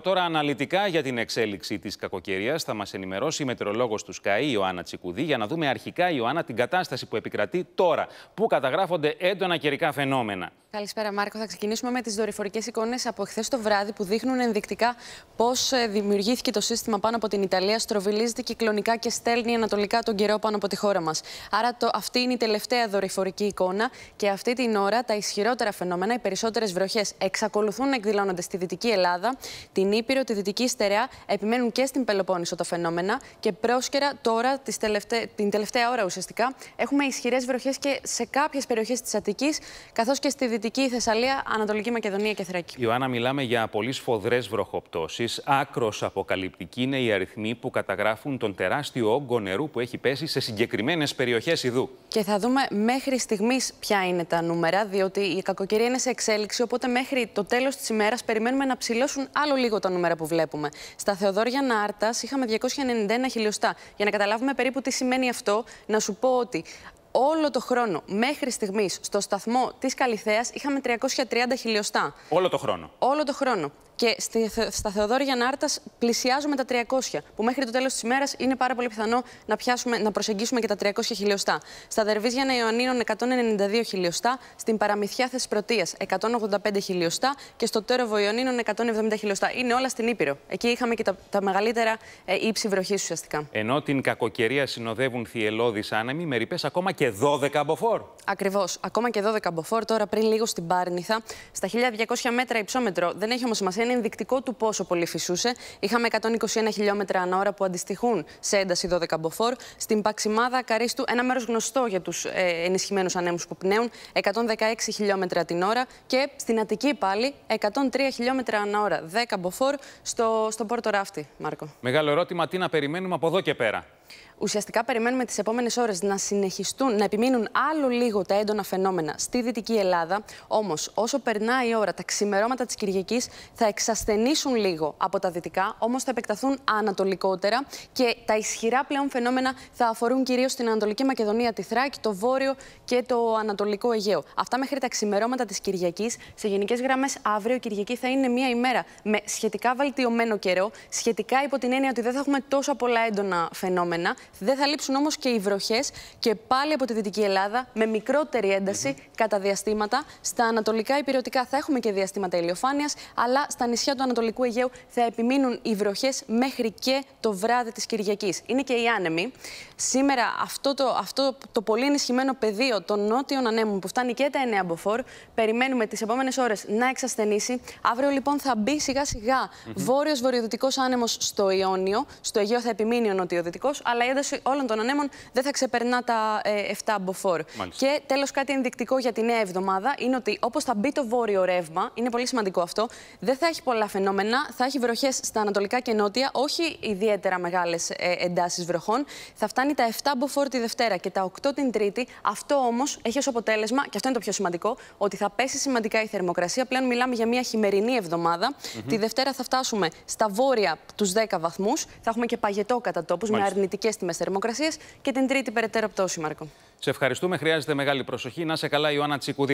τώρα αναλυτικά για την εξέλιξη της κακοκαιρίας θα μας ενημερώσει η Μετρολόγος του ΣΚΑΗ, Ιωάννα Τσικουδή, για να δούμε αρχικά, Ιωάννα, την κατάσταση που επικρατεί τώρα, που καταγράφονται έντονα καιρικά φαινόμενα. Καλησπέρα, Μάρκο. Θα ξεκινήσουμε με τις δορυφορικές εικόνες από χθε το βράδυ που δείχνουν ενδεικτικά πώς ε, δημιουργήθηκε το σύστημα πάνω από την Ιταλία, στροβιλίζεται κυκλονικά και στέλνει ανατολικά τον καιρό πάνω από τη χώρα μας. Άρα, το, αυτή είναι η τελευταία δορυφορική εικόνα και αυτή την ώρα τα ισχυρότερα φαινόμενα, οι περισσότερες βροχές, εξακολουθούν να εκδηλώνονται στη Δυτική Ελλάδα, την Ήπειρο, τη Δυτική Στερεά, επιμένουν και στην Πελοπόννησο τα φαινόμενα και πρόσκαιρα τώρα, την τελευταία ώρα ουσιαστικά, έχουμε ισχυρές βροχές και σε κάποιες περιοχές της Αττικής, καθώς και στη Δυτική Δυτική Θεσσαλία, Ανατολική Μακεδονία και Θράκη. Ιωάννα, μιλάμε για πολύ σφοδρές βροχοπτώσεις. Άκρος αποκαλυπτική είναι οι αριθμοί που καταγράφουν τον τεράστιο όγκο νερού που έχει πέσει σε συγκεκριμένες περιοχές Ιδού. Και θα δούμε μέχρι στιγμής ποια είναι τα νούμερα, διότι η κακοκαιρία είναι σε εξέλιξη. Οπότε μέχρι το τέλος της ημέρας περιμένουμε να ψηλώσουν άλλο λίγο τα νούμερα που βλέπουμε. Στα Θεοδόρια Νάρτας είχαμε 291 χιλιοστά. Για να καταλάβουμε περίπου τι σημαίνει αυτό, να σου πω ότι όλο το χρόνο μέχρι στιγμής στο σταθμό της Καλιθέα είχαμε 330 χιλιοστά. Όλο το χρόνο. Όλο το χρόνο. Και στη, στα Θεοδόρια Νάρτας πλησιάζουμε τα 300, που μέχρι το τέλος της ημέρας είναι πάρα πολύ πιθανό να, πιάσουμε, να προσεγγίσουμε και τα 300 χιλιοστά. Στα Δερβίζια Ιωαννίνων 192 χιλιοστά, στην Παραμυθιά Θεσπρωτείας 185 χιλιοστά και στο Τέροβο Ιωνίνων 170 χιλιοστά. Είναι όλα στην Ήπειρο. Εκεί είχαμε και τα, τα μεγαλύτερα ε, ύψη βροχής ουσιαστικά. Ενώ την κακοκαιρία συνοδεύουν θυελώδεις άνεμοι, με ρηπές ακόμα και 12 μποφόρ. Ακριβώς. Ακόμα και 12 μποφόρ. Τώρα πριν λίγο στην Πάρνηθα, στα 1200 μέτρα υψόμετρο. Δεν έχει όμως σημασία, είναι ενδεικτικό του πόσο πολύ φυσούσε. Είχαμε 121 χιλιόμετρα ανά ώρα που αντιστοιχούν σε ένταση 12 μποφόρ. Στην Παξιμάδα Καρίστου, ένα μέρος γνωστό για τους ε, ενισχυμένους ανέμους που πνέουν, 116 χιλιόμετρα την ώρα. Και στην Αττική πάλι, 103 χιλιόμετρα ανά ώρα, 10 μποφόρ στο, στο Πόρτο Ράφτη, Μάρκο. Μεγάλο ερώτημα, τι να περιμένουμε από εδώ και πέρα. Ουσιαστικά περιμένουμε τις επόμενες ώρες να συνεχιστούν, να επιμείνουν άλλο λίγο τα έντονα φαινόμενα στη Δυτική Ελλάδα. Όμως, όσο περνάει η ώρα, τα ξημερώματα της Κυριακής θα εξασθενήσουν λίγο από τα δυτικά, όμως θα επεκταθούν ανατολικότερα και τα ισχυρά πλέον φαινόμενα θα αφορούν κυρίως την Ανατολική Μακεδονία, τη Θράκη, το Βόρειο και το Ανατολικό Αιγαίο. Αυτά μέχρι τα ξημερώματα της Κυριακής. Σε γενικές γραμμές, αύριο Κυριακή θα είναι μια ημέρα με σχετικά βαλτιωμένο καιρό, σχετικά υπό την έννοια ότι δεν θα έχουμε τόσο πολλά έντονα φαινόμενα. Δεν θα λείψουν όμως και οι βροχές και πάλι από τη Δυτική Ελλάδα με μικρότερη ένταση κατά διαστήματα. Στα ανατολικά υπηρετικά θα έχουμε και διαστήματα ηλιοφάνειας, αλλά στα νησιά του Ανατολικού Αιγαίου θα επιμείνουν οι βροχές μέχρι και το βράδυ της Κυριακής. Είναι και οι άνεμοι. Σήμερα αυτό το, αυτό το πολύ ενισχυμένο πεδίο των νότιων ανέμων που φτάνει και τα εννέα μποφόρ, περιμένουμε τις επόμενες ώρες να εξασθενήσει. Αύριο λοιπόν θα μπει σιγά σιγά mm -hmm. βόρειος βορειοδυτικός άνεμος στο Ιόνιο. Στο Αιγαίο θα επιμείνει ο νοτιοδυτικός, αλλά η ένταση όλων των ανέμων δεν θα ξεπερνά τα 7 ε, μποφόρ. Και τέλος, κάτι ενδεικτικό για τη νέα εβδομάδα είναι ότι όπως θα μπει το βόρειο ρεύμα, είναι πολύ σημαντικό αυτό, δεν θα έχει πολλά φαινόμενα. Θα έχει βροχές στα ανατολικά και νότια, όχι ιδιαίτερα μεγάλες εντάσεις βροχών. Θα φτάνει τα 7 μποφόρ τη Δευτέρα και τα 8 την Τρίτη. Αυτό όμως έχει ως αποτέλεσμα, και αυτό είναι το πιο σημαντικό, ότι θα πέσει σημαντικά η θερμοκρασία. Πλέον μιλάμε για μια χειμερινή εβδομάδα. Τη Δευτέρα θα φτάσουμε στα βόρεια τους 10 βαθμούς. Θα έχουμε και παγετό κατά τόπους με αρνητική και τιμέ θερμοκρασίας και την τρίτη περαιτέρω πτώση, Μάρκο. Σε ευχαριστούμε. Χρειάζεται μεγάλη προσοχή. Να σε καλά, Ιωάννα Τσικουδί.